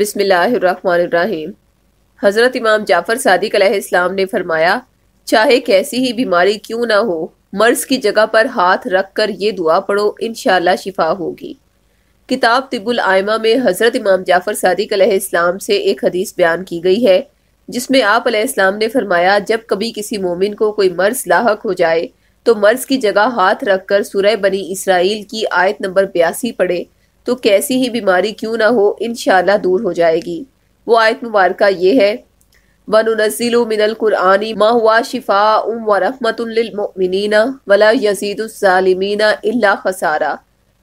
बिस्मिल्लाहिर्रहमानिर्रहीम हज़रत इमाम जाफ़र सादिक अलैहिस्सलाम ने फरमाया चाहे कैसी ही बीमारी क्यों ना हो मर्ज की जगह पर हाथ रख कर ये दुआ पढ़ो इन शिफा होगी किताब तिबुल आयमा में हज़रत इमाम जाफ़र सादिक अलैहिस्सलाम से एक हदीस बयान की गई है जिसमें आप अलैहिस्सलाम ने फरमाया जब कभी किसी मोमिन को कोई मर्ज लाक हो जाए तो मर्ज की जगह हाथ रख कर सुरह बनी इसराइल की आयत नंबर बयासी पढ़े तो कैसी ही बीमारी क्यों ना हो इन दूर हो जाएगी वो आयत मुबारक ये है वन मिनल कुरानी मा हुआ शिफा उम व रहमतमिनना वला यजीदालमीना इल्ला खसारा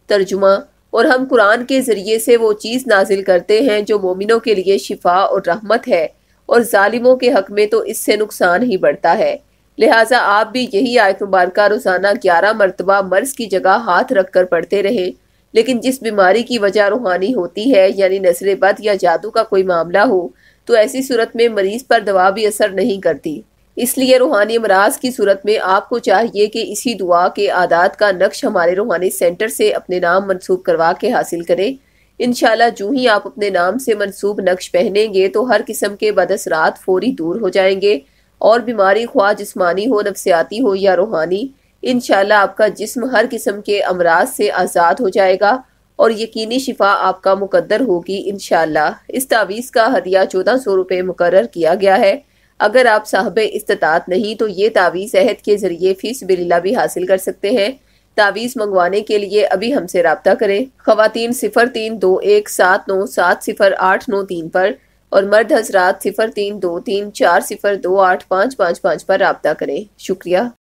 तर्जुमा और हम कुरान के ज़रिए से वो चीज़ नाजिल करते हैं जो मोमिनों के लिए शिफा और रहमत है और ालिमों के हक में तो इससे नुकसान ही बढ़ता है लिहाजा आप भी यही आयत मुबारक रोज़ाना ग्यारह मरतबा मर्ज की जगह हाथ रख कर पढ़ते रहें लेकिन जिस बीमारी की वजह रूहानी होती है यानी बद या जादू का कोई मामला हो तो ऐसी सूरत में मरीज पर दवा भी असर नहीं करती इसलिए रूहानी अमराज की सूरत में आपको चाहिए कि इसी दुआ के आदात का नक्श हमारे रूहानी सेंटर से अपने नाम मनसूब करवा के हासिल करें इन जूँ ही आप अपने नाम से मनसूब नक्श पहनेंगे तो हर किस्म के बदसरात फौरी दूर हो जाएंगे और बीमारी ख्वा जिसमानी हो नफसियाती हो या रूहानी इनशाला आपका जिस्म हर किस्म के अमराज से आज़ाद हो जाएगा और यकीनी शिफा आपका मुकद्दर होगी इनशाला इस तावीज़ का हदिया चौदह सौ रुपये मुकर किया गया है अगर आप साहब इस्तात नहीं तो ये तावीज़ अहद के ज़रिए फ़ीस बिल्ला भी हासिल कर सकते हैं तावीज़ मंगवाने के लिए अभी हमसे रबता करें ख़वान सिफ़र तीन दो एक सात नौ सात सिफ़र आठ नौ तीन पर और मर्द हजरात सिफ़र तीन दो तीन चार सिफ़र दो आठ पाँच पाँच पाँच पर रबता करें शुक्रिया